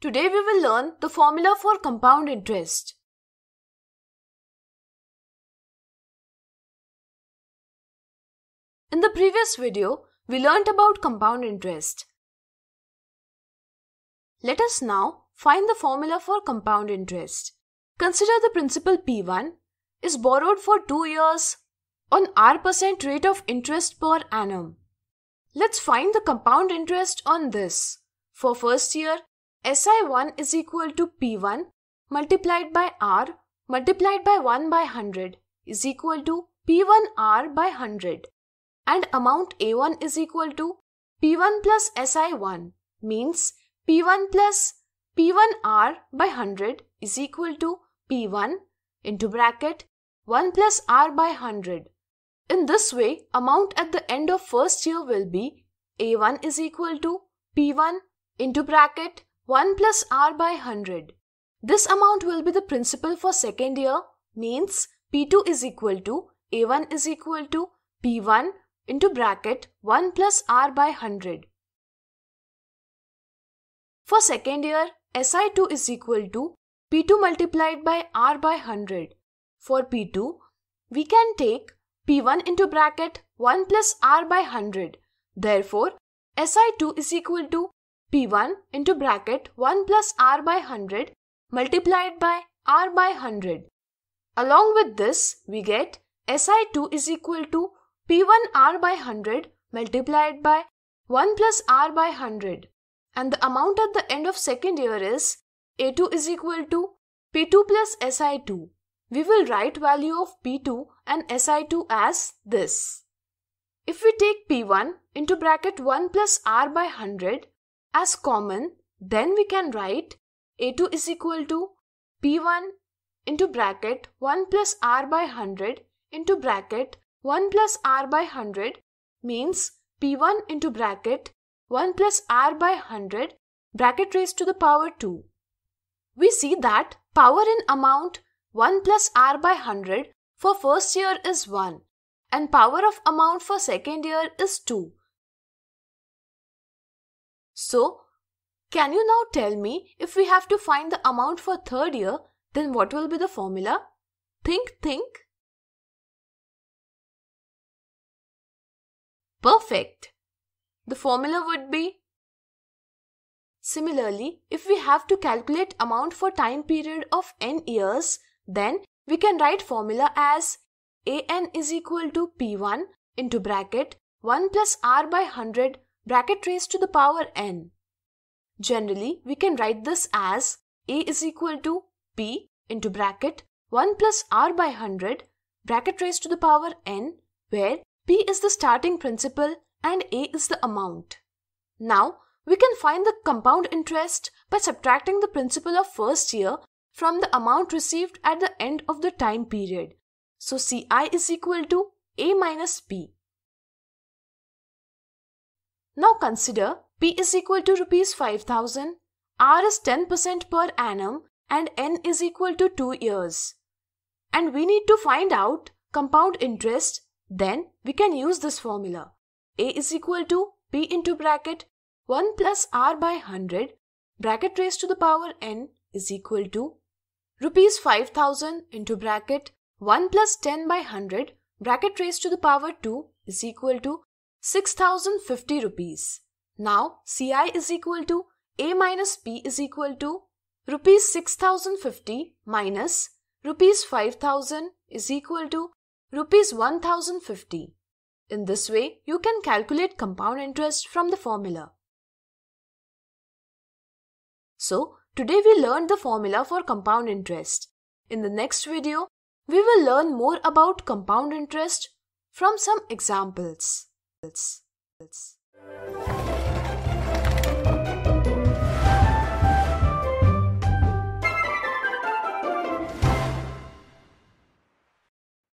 Today we will learn the formula for compound interest. In the previous video, we learnt about compound interest. Let us now find the formula for compound interest. Consider the principal P1 is borrowed for 2 years on R percent rate of interest per annum. Let's find the compound interest on this. For first year, SI1 is equal to P1 multiplied by R multiplied by 1 by 100 is equal to P1R by 100 and amount A1 is equal to P1 plus SI1 means P1 plus P1R by 100 is equal to P1 into bracket 1 plus R by 100. In this way, amount at the end of first year will be A1 is equal to P1 into bracket 1 plus r by 100. This amount will be the principal for second year means P2 is equal to A1 is equal to P1 into bracket 1 plus r by 100. For second year, SI2 is equal to P2 multiplied by r by 100. For P2, we can take P1 into bracket 1 plus r by 100. Therefore, SI2 is equal to P1 into bracket 1 plus R by 100 multiplied by R by 100. Along with this, we get SI2 is equal to P1 R by 100 multiplied by 1 plus R by 100. And the amount at the end of second year is A2 is equal to P2 plus SI2. We will write value of P2 and SI2 as this. If we take P1 into bracket 1 plus R by 100 as common, then we can write a2 is equal to p1 into bracket 1 plus r by 100 into bracket 1 plus r by 100 means p1 into bracket 1 plus r by 100 bracket raised to the power 2. We see that power in amount 1 plus r by 100 for first year is 1 and power of amount for second year is 2 so, can you now tell me if we have to find the amount for third year, then what will be the formula? Think, think. Perfect. The formula would be Similarly, if we have to calculate amount for time period of n years, then we can write formula as an is equal to p1 into bracket 1 plus r by 100 bracket raised to the power n. Generally, we can write this as a is equal to p into bracket 1 plus r by 100 bracket raised to the power n where p is the starting principal and a is the amount. Now, we can find the compound interest by subtracting the principal of first year from the amount received at the end of the time period. So CI is equal to A minus P. Now consider P is equal to rupees 5000, R is 10% per annum and N is equal to 2 years. And we need to find out compound interest then we can use this formula. A is equal to P into bracket 1 plus R by 100 bracket raised to the power N is equal to rupees 5000 into bracket 1 plus 10 by 100 bracket raised to the power 2 is equal to 6050 rupees. Now CI is equal to A minus P is equal to rupees 6050 minus rupees 5000 is equal to rupees 1050. In this way, you can calculate compound interest from the formula. So, today we learned the formula for compound interest. In the next video, we will learn more about compound interest from some examples. That's that's